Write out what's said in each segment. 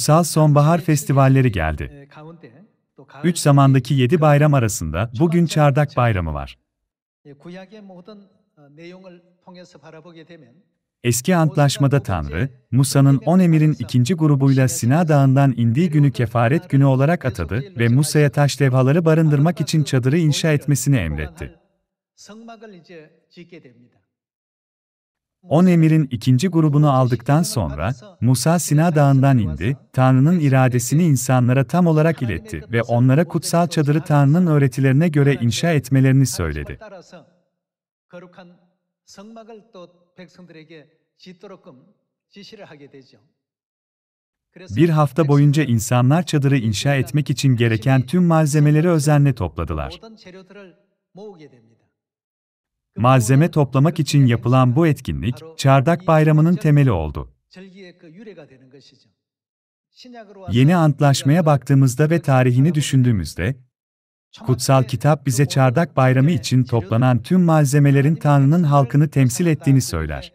Kutsal Sonbahar Festivalleri geldi. Üç zamandaki yedi bayram arasında bugün Çardak Bayramı var. Eski antlaşmada Tanrı, Musa'nın on emirin ikinci grubuyla Sina Dağı'ndan indiği günü kefaret günü olarak atadı ve Musa'ya taş levhaları barındırmak için çadırı inşa etmesini emretti. On emirin ikinci grubunu aldıktan sonra, Musa Sina Dağı'ndan indi, Tanrı'nın iradesini insanlara tam olarak iletti ve onlara kutsal çadırı Tanrı'nın öğretilerine göre inşa etmelerini söyledi. Bir hafta boyunca insanlar çadırı inşa etmek için gereken tüm malzemeleri özenle topladılar. Malzeme toplamak için yapılan bu etkinlik, Çardak Bayramı'nın temeli oldu. Yeni antlaşmaya baktığımızda ve tarihini düşündüğümüzde, Kutsal kitap bize Çardak Bayramı için toplanan tüm malzemelerin Tanrı'nın halkını temsil ettiğini söyler.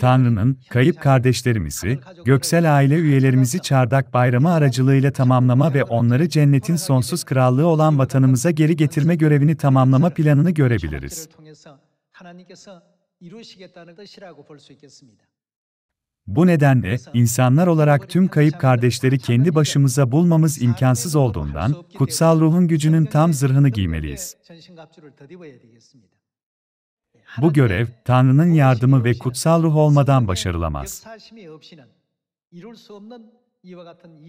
Tanrı'nın, kayıp kardeşlerimizi, göksel aile üyelerimizi Çardak Bayramı aracılığıyla tamamlama ve onları cennetin sonsuz krallığı olan vatanımıza geri getirme görevini tamamlama planını görebiliriz. Bu nedenle insanlar olarak tüm kayıp kardeşleri kendi başımıza bulmamız imkansız olduğundan kutsal ruhun gücünün tam zırhını giymeliyiz. Bu görev, Tanrı'nın yardımı ve kutsal ruh olmadan başarılamaz.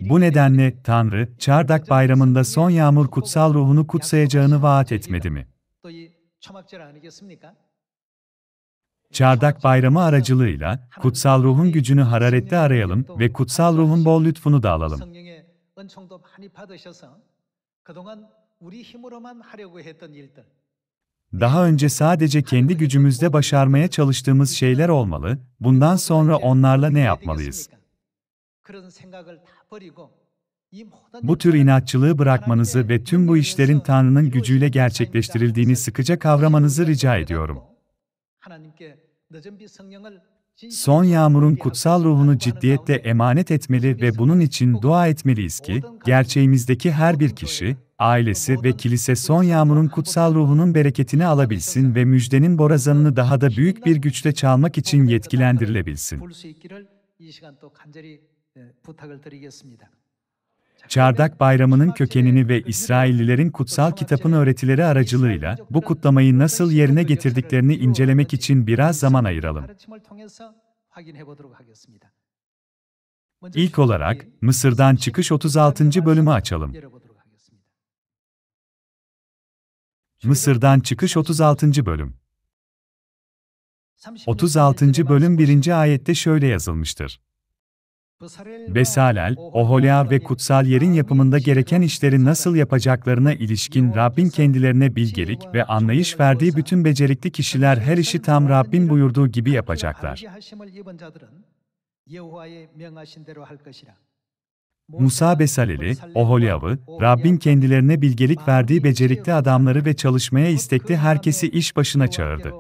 Bu nedenle Tanrı, Çardak Bayramı'nda son yağmur kutsal ruhunu kutsayacağını vaat etmedi mi? Çardak Bayramı aracılığıyla, kutsal ruhun gücünü hararetle arayalım ve kutsal ruhun bol lütfunu da alalım. 그동안 우리 힘으로만 하려고 했던 일들, daha önce sadece kendi gücümüzde başarmaya çalıştığımız şeyler olmalı, bundan sonra onlarla ne yapmalıyız? Bu tür inatçılığı bırakmanızı ve tüm bu işlerin Tanrı'nın gücüyle gerçekleştirildiğini sıkıca kavramanızı rica ediyorum. Son yağmurun kutsal ruhunu ciddiyetle emanet etmeli ve bunun için dua etmeliyiz ki, gerçeğimizdeki her bir kişi, ailesi ve kilise son yağmurun kutsal ruhunun bereketini alabilsin ve müjdenin borazanını daha da büyük bir güçle çalmak için yetkilendirilebilsin. Çardak Bayramı'nın kökenini ve İsraillilerin kutsal kitabın öğretileri aracılığıyla bu kutlamayı nasıl yerine getirdiklerini incelemek için biraz zaman ayıralım. İlk olarak Mısır'dan çıkış 36. bölümü açalım. Mısır'dan Çıkış 36. Bölüm 36. bölüm 1. ayette şöyle yazılmıştır. Besalel, Oholea ve kutsal yerin yapımında gereken işleri nasıl yapacaklarına ilişkin Rabbin kendilerine bilgelik ve anlayış verdiği bütün becerikli kişiler her işi tam Rabbin buyurduğu gibi yapacaklar. Musa Besaleli, Oholyav'ı, Rabbin kendilerine bilgelik verdiği becerikli adamları ve çalışmaya istekli herkesi iş başına çağırdı.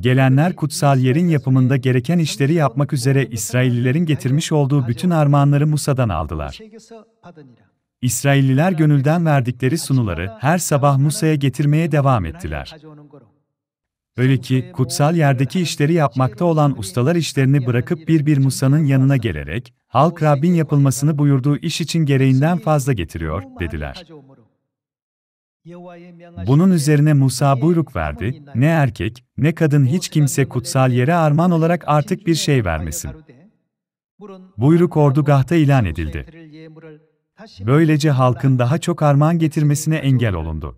Gelenler kutsal yerin yapımında gereken işleri yapmak üzere İsraillilerin getirmiş olduğu bütün armağanları Musa'dan aldılar. İsrailliler gönülden verdikleri sunuları her sabah Musa'ya getirmeye devam ettiler. Öyle ki, kutsal yerdeki işleri yapmakta olan ustalar işlerini bırakıp bir bir Musa'nın yanına gelerek, halk Rabbin yapılmasını buyurduğu iş için gereğinden fazla getiriyor, dediler. Bunun üzerine Musa buyruk verdi, ne erkek, ne kadın hiç kimse kutsal yere armağan olarak artık bir şey vermesin. Buyruk ordugahta ilan edildi. Böylece halkın daha çok armağan getirmesine engel olundu.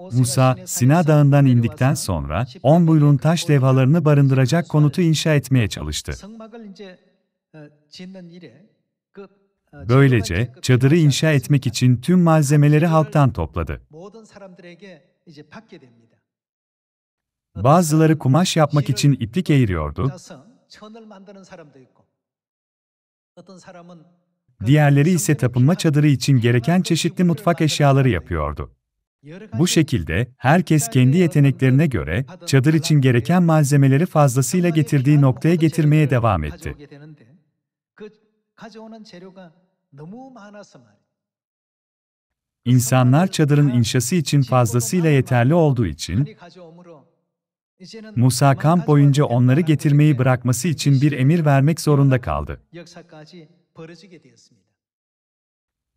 Musa, Sina Dağı'ndan indikten sonra, on buyruğun taş levhalarını barındıracak konutu inşa etmeye çalıştı. E, e, Böylece çadırı inşa etmek için tüm malzemeleri halktan topladı. Bazıları kumaş yapmak için iplik eğiriyordu. Diğerleri ise tapınma çadırı için gereken çeşitli mutfak eşyaları yapıyordu. Bu şekilde herkes kendi yeteneklerine göre çadır için gereken malzemeleri fazlasıyla getirdiği noktaya getirmeye devam etti. İnsanlar çadırın inşası için fazlasıyla yeterli olduğu için Musa kamp boyunca onları getirmeyi bırakması için bir emir vermek zorunda kaldı.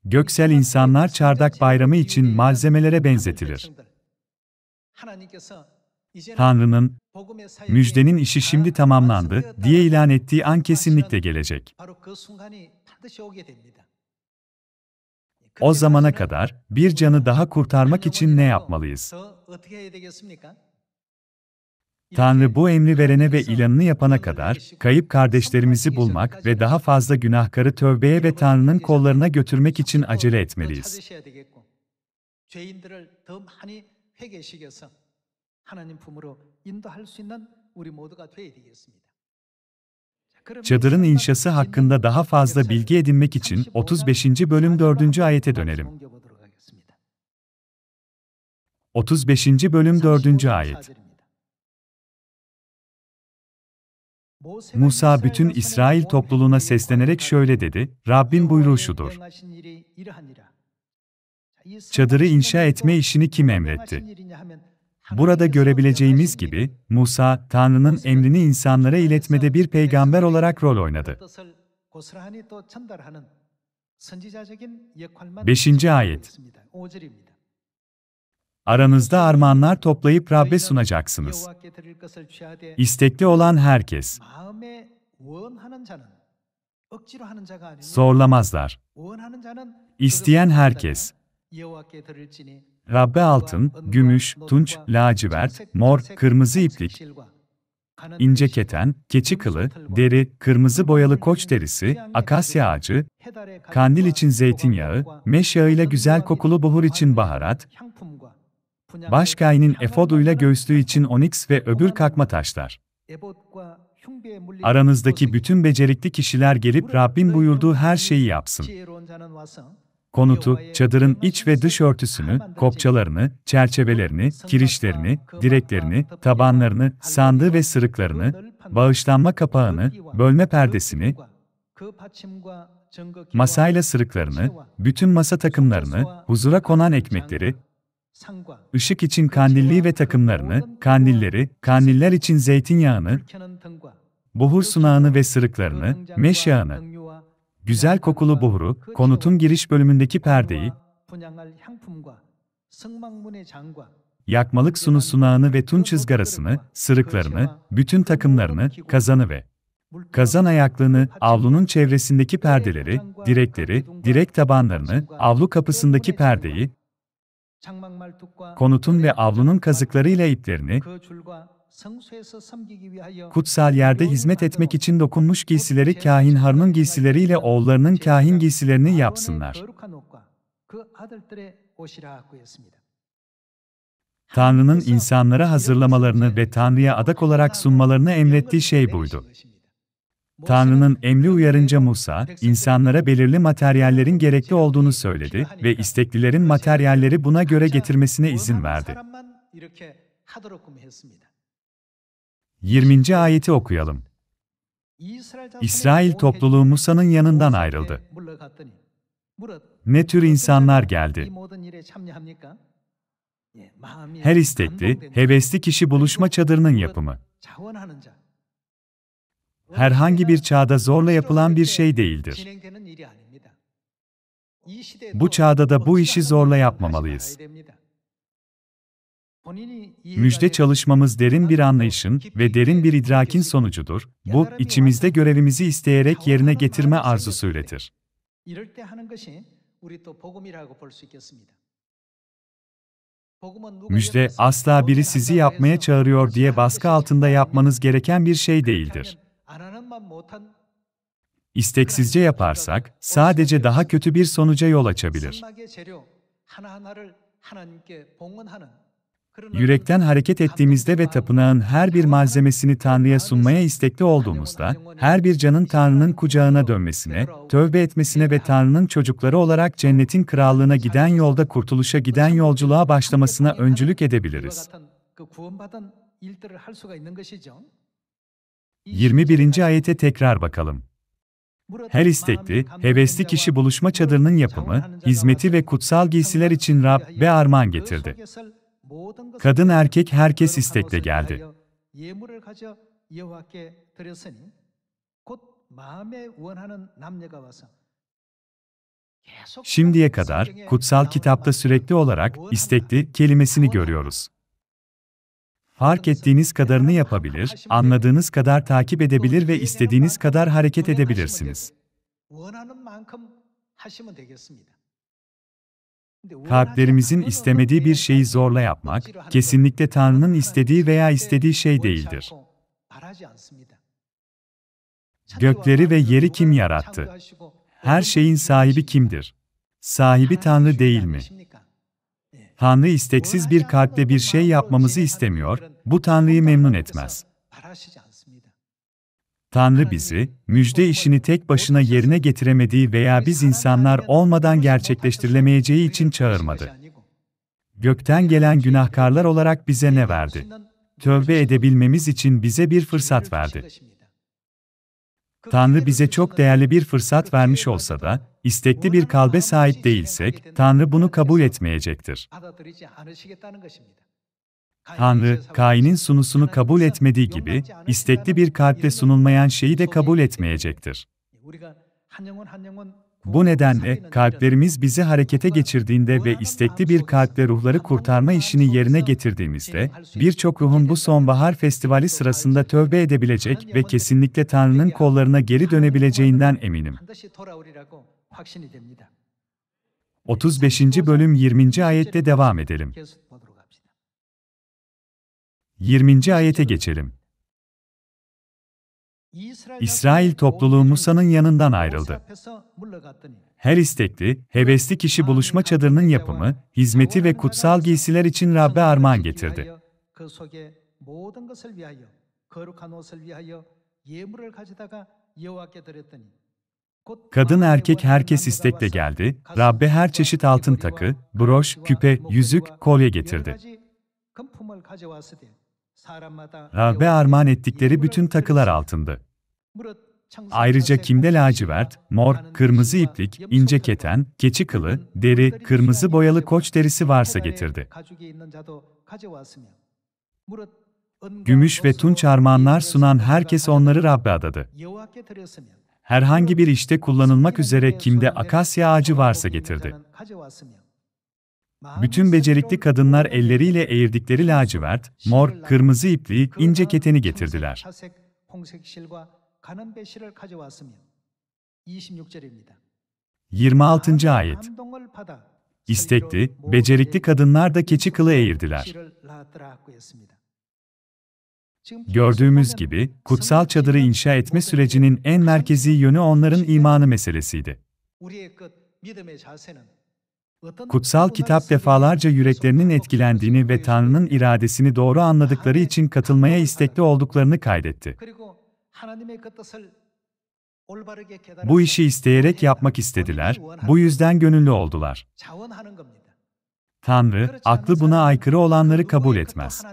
Göksel insanlar çardak bayramı için malzemelere benzetilir. Tanrı'nın, müjdenin işi şimdi tamamlandı diye ilan ettiği an kesinlikle gelecek. O zamana kadar bir canı daha kurtarmak için ne yapmalıyız? Tanrı bu emri verene ve ilanını yapana kadar, kayıp kardeşlerimizi bulmak ve daha fazla günahkarı tövbeye ve Tanrı'nın kollarına götürmek için acele etmeliyiz. Çadırın inşası hakkında daha fazla bilgi edinmek için 35. bölüm 4. ayete dönelim. 35. bölüm 4. ayet. Musa bütün İsrail topluluğuna seslenerek şöyle dedi, Rabbim buyruğu şudur. Çadırı inşa etme işini kim emretti? Burada görebileceğimiz gibi, Musa, Tanrı'nın emrini insanlara iletmede bir peygamber olarak rol oynadı. 5. Ayet Aranızda armağanlar toplayıp Rab'be sunacaksınız. İstekli olan herkes. Zorlamazlar. İsteyen herkes. Rabbe altın, gümüş, tunç, lacivert, mor, kırmızı iplik, ince keten, keçi kılı, deri, kırmızı boyalı koç derisi, akasya ağacı, kandil için zeytinyağı, meş yağıyla güzel kokulu buhur için baharat, Başkay'nin efoduyla göğüslüğü için Onyx ve öbür kakma taşlar. Aranızdaki bütün becerikli kişiler gelip Rabbin buyurduğu her şeyi yapsın. Konutu, çadırın iç ve dış örtüsünü, kopçalarını, çerçevelerini, kirişlerini, direklerini, tabanlarını, sandığı ve sırıklarını, bağışlanma kapağını, bölme perdesini, masayla sırıklarını, bütün masa takımlarını, huzura konan ekmekleri, Işık için kandilliği ve takımlarını, kandilleri, kandiller için zeytinyağını, buhur sunağını ve sırıklarını, meş yağını, güzel kokulu buhuru, konutun giriş bölümündeki perdeyi, yakmalık sunu sunağını ve tun çizgarasını, sırıklarını, bütün takımlarını, kazanı ve kazan ayaklığını, avlunun çevresindeki perdeleri, direkleri, direk tabanlarını, avlu kapısındaki perdeyi, konutun ve avlunun kazıklarıyla iplerini, kutsal yerde hizmet etmek için dokunmuş giysileri kahin Harun'un giysileriyle oğullarının kahin giysilerini yapsınlar. Tanrı'nın insanlara hazırlamalarını ve Tanrı'ya adak olarak sunmalarını emrettiği şey buydu. Tanrı'nın emri uyarınca Musa, insanlara belirli materyallerin gerekli olduğunu söyledi ve isteklilerin materyalleri buna göre getirmesine izin verdi. 20. ayeti okuyalım. İsrail topluluğu Musa'nın yanından ayrıldı. Ne tür insanlar geldi? Her istekli, hevesli kişi buluşma çadırının yapımı herhangi bir çağda zorla yapılan bir şey değildir. Bu çağda da bu işi zorla yapmamalıyız. Müjde çalışmamız derin bir anlayışın ve derin bir idrakin sonucudur. Bu, içimizde görevimizi isteyerek yerine getirme arzusu üretir. Müjde asla biri sizi yapmaya çağırıyor diye baskı altında yapmanız gereken bir şey değildir. İsteksizce yaparsak, sadece daha kötü bir sonuca yol açabilir. Yürekten hareket ettiğimizde ve tapınağın her bir malzemesini Tanrı'ya sunmaya istekli olduğumuzda, her bir canın Tanrı'nın kucağına dönmesine, tövbe etmesine ve Tanrı'nın çocukları olarak cennetin krallığına giden yolda kurtuluşa giden yolculuğa başlamasına öncülük edebiliriz. 21. ayete tekrar bakalım. Her istekli, hevesli kişi buluşma çadırının yapımı, hizmeti ve kutsal giysiler için Rab ve armağan getirdi. Kadın erkek herkes istekle geldi. Şimdiye kadar kutsal kitapta sürekli olarak istekli kelimesini görüyoruz fark ettiğiniz kadarını yapabilir, anladığınız kadar takip edebilir ve istediğiniz kadar hareket edebilirsiniz. Kalplerimizin istemediği bir şeyi zorla yapmak, kesinlikle Tanrı'nın istediği veya istediği şey değildir. Gökleri ve yeri kim yarattı? Her şeyin sahibi kimdir? Sahibi Tanrı değil mi? Tanrı isteksiz bir kalple bir şey yapmamızı istemiyor, bu Tanrı'yı memnun etmez. Tanrı bizi, müjde işini tek başına yerine getiremediği veya biz insanlar olmadan gerçekleştirilemeyeceği için çağırmadı. Gökten gelen günahkarlar olarak bize ne verdi? Tövbe edebilmemiz için bize bir fırsat verdi. Tanrı bize çok değerli bir fırsat vermiş olsa da, istekli bir kalbe sahip değilsek, Tanrı bunu kabul etmeyecektir. Tanrı, Kain'in sunusunu kabul etmediği gibi, istekli bir kalple sunulmayan şeyi de kabul etmeyecektir. Bu nedenle kalplerimiz bizi harekete geçirdiğinde ve istekli bir kalple ruhları kurtarma işini yerine getirdiğimizde, birçok ruhun bu sonbahar festivali sırasında tövbe edebilecek ve kesinlikle Tanrı'nın kollarına geri dönebileceğinden eminim. 35. bölüm 20. ayette devam edelim. 20. ayete geçelim. İsrail topluluğu Musa'nın yanından ayrıldı. Her istekli, hevesli kişi buluşma çadırının yapımı, hizmeti ve kutsal giysiler için Rabbe armağan getirdi. Kadın erkek herkes istekle geldi, Rabbe her çeşit altın takı, broş, küpe, yüzük, kolye getirdi. Rabbe armağan ettikleri bütün takılar altındı. Ayrıca kimde lacivert, mor, kırmızı iplik, ince keten, keçi kılı, deri, kırmızı boyalı koç derisi varsa getirdi. Gümüş ve tunç armağanlar sunan herkes onları Rabbe adadı. Herhangi bir işte kullanılmak üzere kimde akasya ağacı varsa getirdi. Bütün becerikli kadınlar elleriyle eğirdikleri lacivert, mor, kırmızı ipliği, ince keteni getirdiler. 가는 배실을 가져왔으면 26절입니다. 26. ayet İstekli, becerikli kadınlar da keçi kılı eğirdiler. Gördüğümüz gibi, kutsal çadırı inşa etme sürecinin en merkezi yönü onların imanı meselesiydi. Kutsal kitap defalarca yüreklerinin etkilendiğini ve Tanrı'nın iradesini doğru anladıkları için katılmaya istekli olduklarını kaydetti. Bu işi isteyerek yapmak istediler, bu yüzden gönüllü oldular. Tanrı, aklı buna aykırı olanları kabul etmez.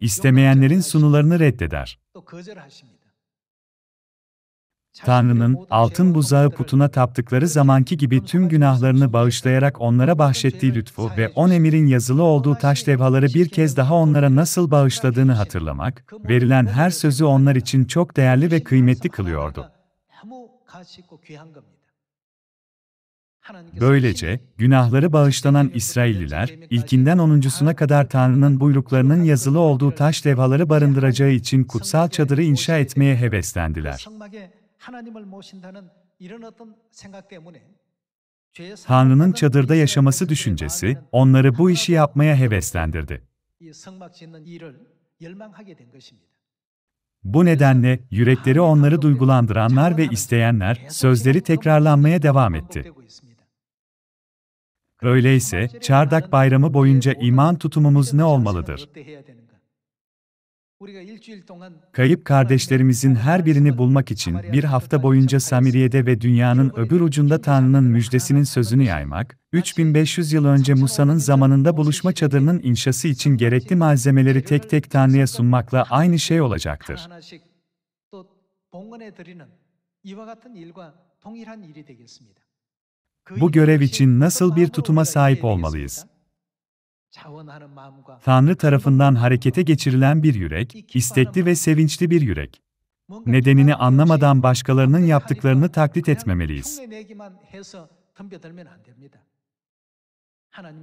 İstemeyenlerin sunularını reddeder. Tanrı'nın altın buzağı putuna taptıkları zamanki gibi tüm günahlarını bağışlayarak onlara bahşettiği lütfu ve on emirin yazılı olduğu taş levhaları bir kez daha onlara nasıl bağışladığını hatırlamak, verilen her sözü onlar için çok değerli ve şey kıymetli kılıyordu. Böylece, günahları bağışlanan İsrailliler, ilkinden onuncusuna kadar şey Tanrı'nın buyruklarının yazılı olduğu taş levhaları şey barındıracağı için kutsal çadırı inşa etmeye heveslendiler. 하나님을 모신다는 이런 어떤 생각 때문에 Tanrı'nın çadırda yaşaması düşüncesi onları bu işi yapmaya heveslendirdi. Bu nedenle yürekleri onları duygulandıranlar ve isteyenler sözleri tekrarlanmaya devam etti. Öyleyse çardak bayramı boyunca iman tutumumuz ne olmalıdır? Kayıp kardeşlerimizin her birini bulmak için bir hafta boyunca Samiriye'de ve dünyanın öbür ucunda Tanrı'nın müjdesinin sözünü yaymak, 3500 yıl önce Musa'nın zamanında buluşma çadırının inşası için gerekli malzemeleri tek tek Tanrı'ya sunmakla aynı şey olacaktır. Bu görev için nasıl bir tutuma sahip olmalıyız? Tanrı tarafından harekete geçirilen bir yürek, istekli ve sevinçli bir yürek. Nedenini anlamadan başkalarının yaptıklarını taklit etmemeliyiz.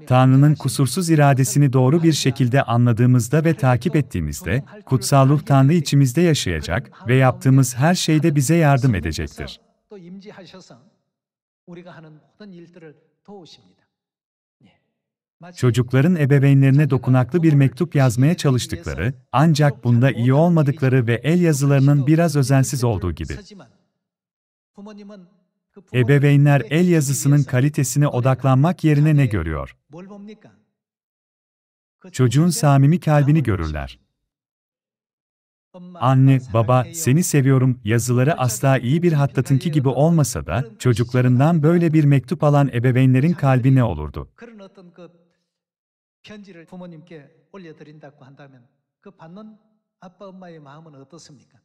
Tanrı'nın kusursuz iradesini doğru bir şekilde anladığımızda ve takip ettiğimizde, kutsal ruh Tanrı içimizde yaşayacak ve yaptığımız her şeyde bize yardım edecektir çocukların ebeveynlerine dokunaklı bir mektup yazmaya çalıştıkları, ancak bunda iyi olmadıkları ve el yazılarının biraz özensiz olduğu gibi. Ebeveynler el yazısının kalitesine odaklanmak yerine ne görüyor? Çocuğun samimi kalbini görürler. Anne, baba, seni seviyorum yazıları asla iyi bir hattatınki gibi olmasa da, çocuklarından böyle bir mektup alan ebeveynlerin kalbi ne olurdu? 편지를 부모님께 올려드린다고 한다면 그 받는 아빠 엄마의 마음은 어떻습니까?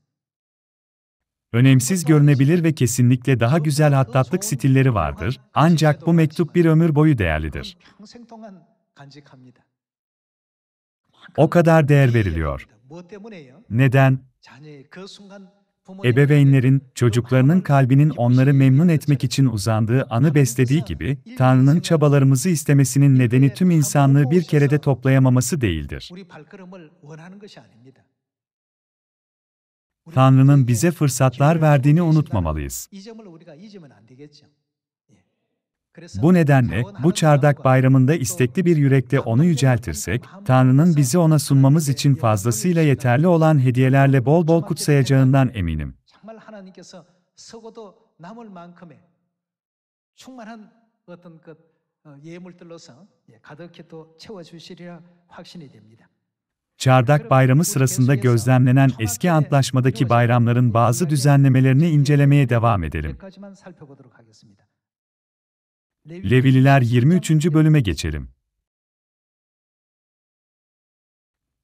Önemsiz görünebilir ve kesinlikle daha güzel hattatlık stilleri vardır, ancak bu mektup bir ömür boyu değerlidir. O kadar değer veriliyor. Neden? ebeveynlerin, çocuklarının kalbinin onları memnun etmek için uzandığı anı beslediği gibi, Tanrı'nın çabalarımızı istemesinin nedeni tüm insanlığı bir kerede toplayamaması değildir. Tanrı'nın bize fırsatlar verdiğini unutmamalıyız. Bu nedenle, bu çardak bayramında istekli bir yürekle onu yüceltirsek, Tanrı'nın bizi ona sunmamız için fazlasıyla yeterli olan hediyelerle bol bol kutsayacağından eminim. Çardak Bayramı sırasında gözlemlenen eski antlaşmadaki bayramların bazı düzenlemelerini incelemeye devam edelim. Levililer 23. bölüme geçelim.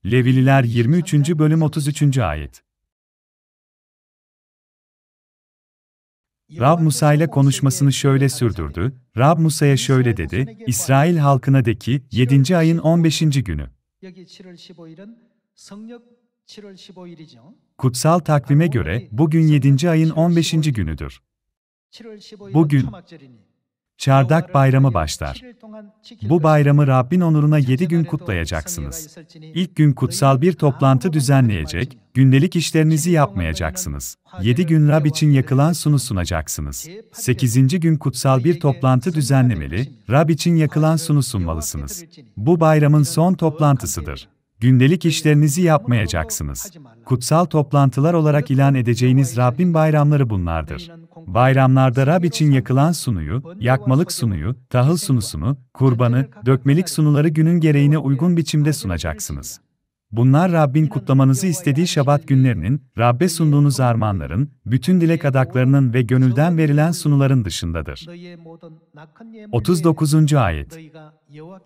Levililer 23. bölüm 33. ayet. Rab Musa ile konuşmasını şöyle sürdürdü, Rab Musa'ya şöyle dedi, İsrail halkına de ki, 7. ayın 15. günü. Kutsal takvime göre bugün 7. ayın 15. günüdür. Bugün Çardak Bayramı başlar. Bu bayramı Rabbin onuruna yedi gün kutlayacaksınız. İlk gün kutsal bir toplantı düzenleyecek, gündelik işlerinizi yapmayacaksınız. Yedi gün Rab için yakılan sunu sunacaksınız. Sekizinci gün kutsal bir toplantı düzenlemeli, Rab için yakılan sunu sunmalısınız. Bu bayramın son toplantısıdır. Gündelik işlerinizi yapmayacaksınız. Kutsal toplantılar olarak ilan edeceğiniz Rabbin bayramları bunlardır. Bayramlarda Rab için yakılan sunuyu, yakmalık sunuyu, tahıl sunusunu, kurbanı, dökmelik sunuları günün gereğine uygun biçimde sunacaksınız. Bunlar Rabbin kutlamanızı istediği şey Şabat günlerinin, Rabbe sunduğunuz armağanların, bütün dilek adaklarının ve gönülden verilen sunuların dışındadır. 39. Ayet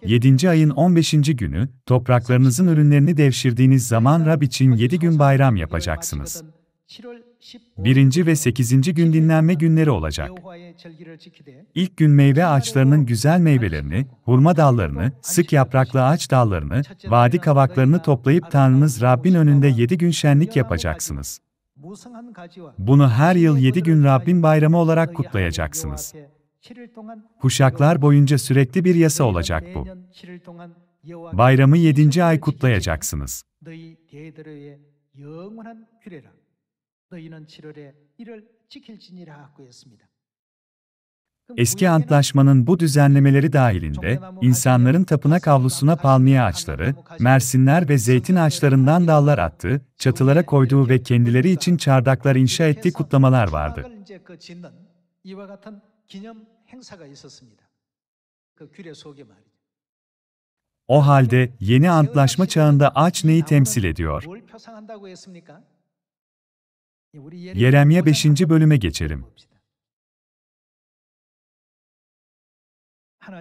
7. ayın 15. günü, topraklarınızın ürünlerini devşirdiğiniz zaman Rab için 7 gün bayram yapacaksınız. Birinci ve sekizinci gün dinlenme günleri olacak. İlk gün meyve ağaçlarının güzel meyvelerini, hurma dallarını, sık yapraklı ağaç dallarını, vadi kavaklarını toplayıp Tanrınız Rabbin önünde yedi gün şenlik yapacaksınız. Bunu her yıl yedi gün Rabbin bayramı olarak kutlayacaksınız. Kuşaklar boyunca sürekli bir yasa olacak bu. Bayramı yedinci ay kutlayacaksınız. 너희는 7월에 이를 지킬지니라 하고 했습니다. Eski antlaşmanın bu düzenlemeleri dahilinde, insanların tapınak avlusuna palmiye ağaçları, mersinler ve zeytin ağaçlarından dallar attı, çatılara koyduğu ve kendileri için çardaklar inşa ettiği kutlamalar vardı. O halde yeni antlaşma çağında ağaç neyi temsil ediyor? Yeremye 5. bölüme geçelim.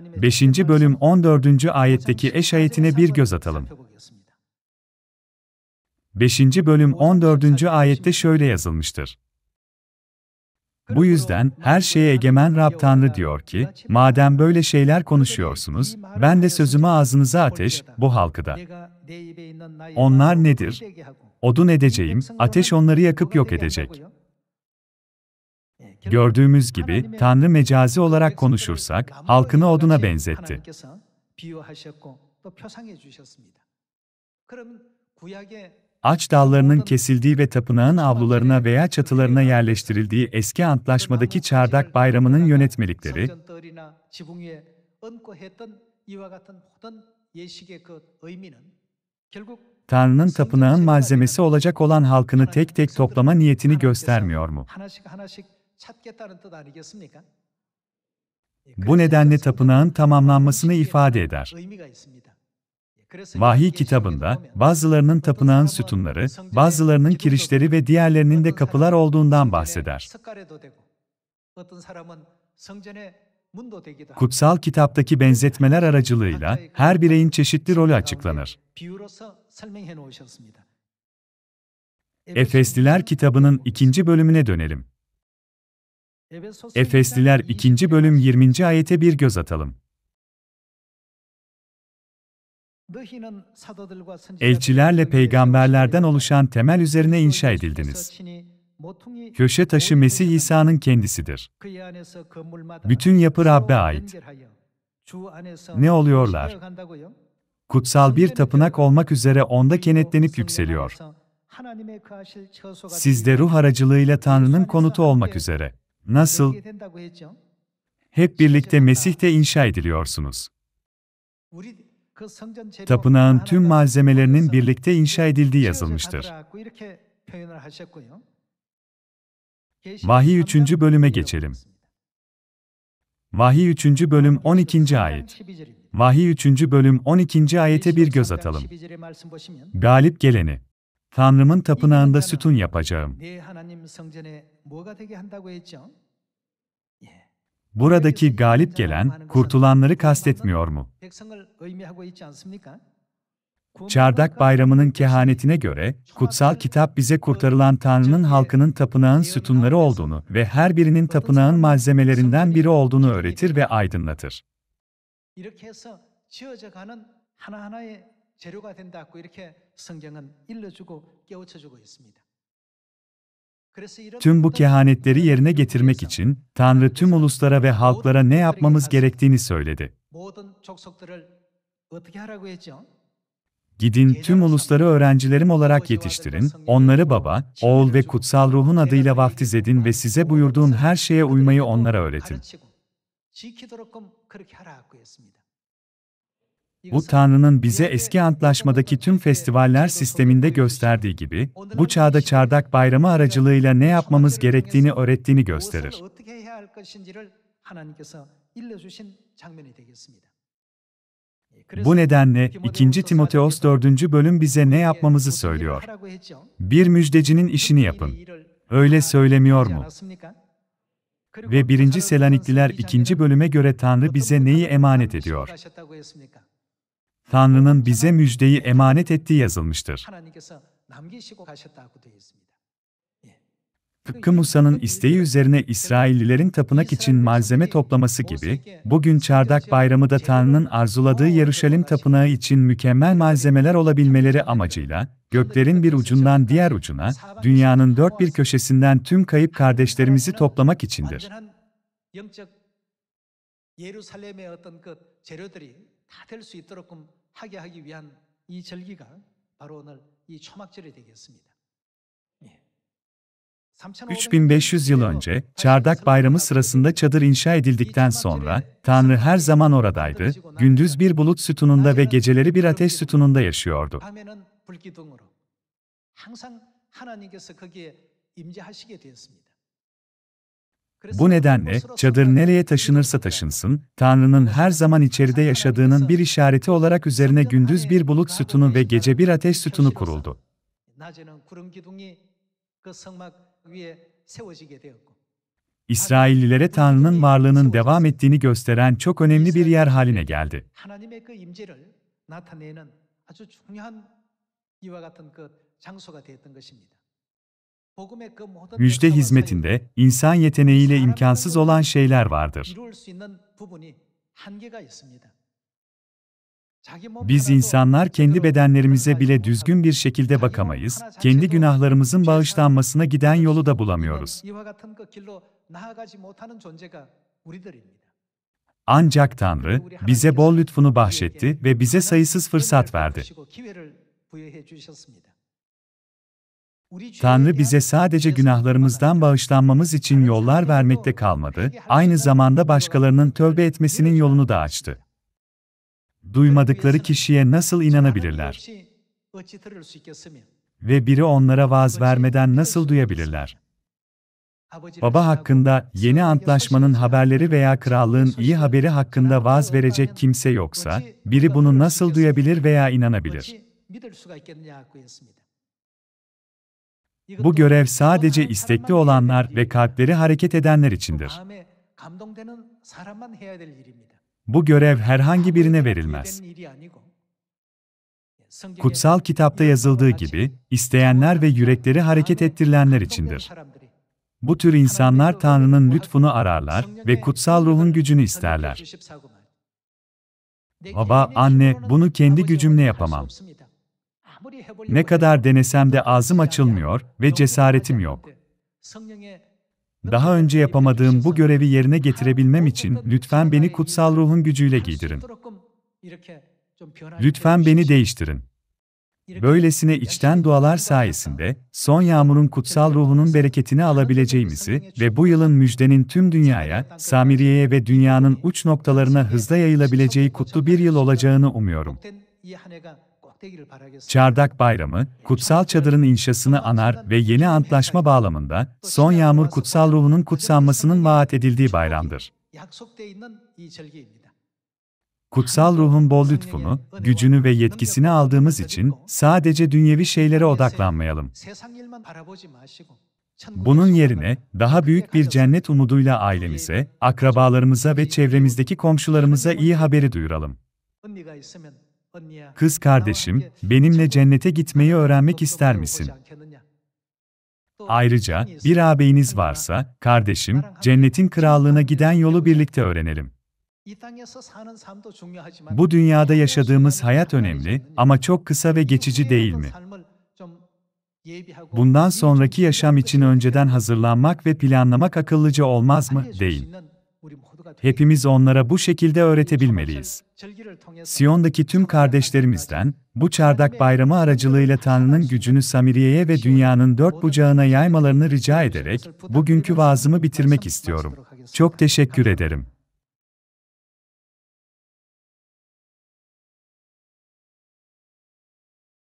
5. bölüm 14. ayetteki eş ayetine bir göz atalım. 5. bölüm 14. ayette şöyle yazılmıştır. Bu yüzden her şeye egemen Rab Tanrı diyor ki, madem böyle şeyler konuşuyorsunuz, ben de sözümü ağzınıza ateş, bu halkı da. Onlar nedir? odun edeceğim, ateş onları yakıp yok edecek. Gördüğümüz gibi, Tanrı mecazi olarak konuşursak, halkını oduna benzetti. Aç dallarının kesildiği ve tapınağın avlularına veya çatılarına yerleştirildiği eski antlaşmadaki çardak bayramının yönetmelikleri, Tanrı'nın tapınağın malzemesi olacak olan halkını tek tek toplama niyetini göstermiyor mu? Bu nedenle tapınağın tamamlanmasını ifade eder. Vahiy kitabında, bazılarının tapınağın sütunları, bazılarının kirişleri ve diğerlerinin de kapılar olduğundan bahseder. Kutsal kitaptaki benzetmeler aracılığıyla her bireyin çeşitli rolü açıklanır. Efesliler kitabının ikinci bölümüne dönelim. Efesliler 2. bölüm 20. ayete bir göz atalım. Elçilerle peygamberlerden oluşan temel üzerine inşa edildiniz. Köşe taşı Mesih İsa'nın kendisidir. Bütün yapı Rab'be ait. Ne oluyorlar? kutsal bir tapınak olmak üzere onda kenetlenip yükseliyor. Siz de ruh aracılığıyla Tanrı'nın konutu olmak üzere. Nasıl? Hep birlikte Mesih'te inşa ediliyorsunuz. Tapınağın tüm malzemelerinin birlikte inşa edildiği yazılmıştır. Vahiy 3. bölüme geçelim. Vahiy 3. bölüm 12. ayet. Vahiy 3. bölüm 12. ayete bir göz atalım. Galip geleni. Tanrımın tapınağında sütun yapacağım. Buradaki galip gelen, kurtulanları kastetmiyor mu? Çardak Bayramı'nın kehanetine göre, kutsal kitap bize kurtarılan Tanrı'nın halkının tapınağın sütunları olduğunu ve her birinin tapınağın malzemelerinden biri olduğunu öğretir ve aydınlatır. Tüm bu kehanetleri yerine getirmek için Tanrı tüm uluslara ve halklara ne yapmamız gerektiğini söyledi. Gidin tüm ulusları öğrencilerim olarak yetiştirin, onları baba, oğul ve kutsal ruhun adıyla vaftiz edin ve size buyurduğun her şeye uymayı onlara öğretin. Bu Tanrı'nın bize eski antlaşmadaki tüm festivaller sisteminde gösterdiği gibi, bu çağda çardak bayramı aracılığıyla ne yapmamız gerektiğini öğrettiğini gösterir. Bu nedenle 2. Timoteos 4. bölüm bize ne yapmamızı söylüyor. Bir müjdecinin işini yapın. Öyle söylemiyor mu? Ve 1. Selanikliler 2. bölüme göre Tanrı bize neyi emanet ediyor? Tanrı'nın bize müjdeyi emanet ettiği yazılmıştır. Tıpkı Musa'nın isteği üzerine İsraillilerin tapınak için malzeme toplaması gibi, bugün Çardak Bayramı da Tanrı'nın arzuladığı Yeruşalim Tapınağı için mükemmel malzemeler olabilmeleri amacıyla, göklerin bir ucundan diğer ucuna, dünyanın dört bir köşesinden tüm kayıp kardeşlerimizi toplamak içindir. 예루살렘의 하게 하기 위한 이 절기가 바로 오늘 이 초막절이 되겠습니다. 3500 yıl önce, Çardak Bayramı sırasında çadır inşa edildikten sonra, Tanrı her zaman oradaydı, gündüz bir bulut sütununda ve geceleri bir ateş sütununda yaşıyordu. Bu nedenle, çadır nereye taşınırsa taşınsın, Tanrı'nın her zaman içeride yaşadığının bir işareti olarak üzerine gündüz bir bulut sütunu ve gece bir ateş sütunu kuruldu. İsraillilere Tanrı'nın varlığının devam ettiğini gösteren çok önemli bir yer haline geldi. Müjde hizmetinde insan yeteneğiyle imkansız olan şeyler vardır. Biz insanlar kendi bedenlerimize bile düzgün bir şekilde bakamayız, kendi günahlarımızın bağışlanmasına giden yolu da bulamıyoruz. Ancak Tanrı bize bol lütfunu bahşetti ve bize sayısız fırsat verdi. Tanrı bize sadece günahlarımızdan bağışlanmamız için yollar vermekte kalmadı, aynı zamanda başkalarının tövbe etmesinin yolunu da açtı duymadıkları kişiye nasıl inanabilirler? Ve biri onlara vaaz vermeden nasıl duyabilirler? Baba hakkında yeni antlaşmanın haberleri veya krallığın iyi haberi hakkında vaaz verecek kimse yoksa, biri bunu nasıl duyabilir veya inanabilir? Bu görev sadece istekli olanlar ve kalpleri hareket edenler içindir. Bu görev herhangi birine verilmez. Kutsal kitapta yazıldığı gibi, isteyenler ve yürekleri hareket ettirilenler içindir. Bu tür insanlar Tanrı'nın lütfunu ararlar ve kutsal ruhun gücünü isterler. Baba, anne, bunu kendi gücümle yapamam. Ne kadar denesem de ağzım açılmıyor ve cesaretim yok. Daha önce yapamadığım bu görevi yerine getirebilmem için lütfen beni kutsal ruhun gücüyle giydirin. Lütfen beni değiştirin. Böylesine içten dualar sayesinde son yağmurun kutsal ruhunun bereketini alabileceğimizi ve bu yılın müjdenin tüm dünyaya, Samiriye'ye ve dünyanın uç noktalarına hızla yayılabileceği kutlu bir yıl olacağını umuyorum. Çardak Bayramı, kutsal çadırın inşasını anar ve yeni antlaşma bağlamında son yağmur kutsal ruhunun kutsanmasının vaat edildiği bayramdır. Kutsal ruhun bol lütfunu, gücünü ve yetkisini aldığımız için sadece dünyevi şeylere odaklanmayalım. Bunun yerine daha büyük bir cennet umuduyla ailemize, akrabalarımıza ve çevremizdeki komşularımıza iyi haberi duyuralım. Kız kardeşim, benimle cennete gitmeyi öğrenmek ister misin? Ayrıca, bir ağabeyiniz varsa, kardeşim, cennetin krallığına giden yolu birlikte öğrenelim. Bu dünyada yaşadığımız hayat önemli ama çok kısa ve geçici değil mi? Bundan sonraki yaşam için önceden hazırlanmak ve planlamak akıllıca olmaz mı? Değil. Hepimiz onlara bu şekilde öğretebilmeliyiz. Siyon'daki tüm kardeşlerimizden, bu çardak bayramı aracılığıyla Tanrı'nın gücünü Samiriye'ye ve dünyanın dört bucağına yaymalarını rica ederek, bugünkü vaazımı bitirmek istiyorum. Çok teşekkür ederim.